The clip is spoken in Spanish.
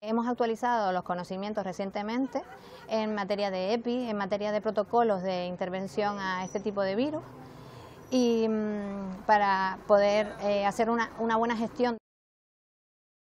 Hemos actualizado los conocimientos recientemente en materia de EPI, en materia de protocolos de intervención a este tipo de virus y mm, para poder eh, hacer una, una buena gestión.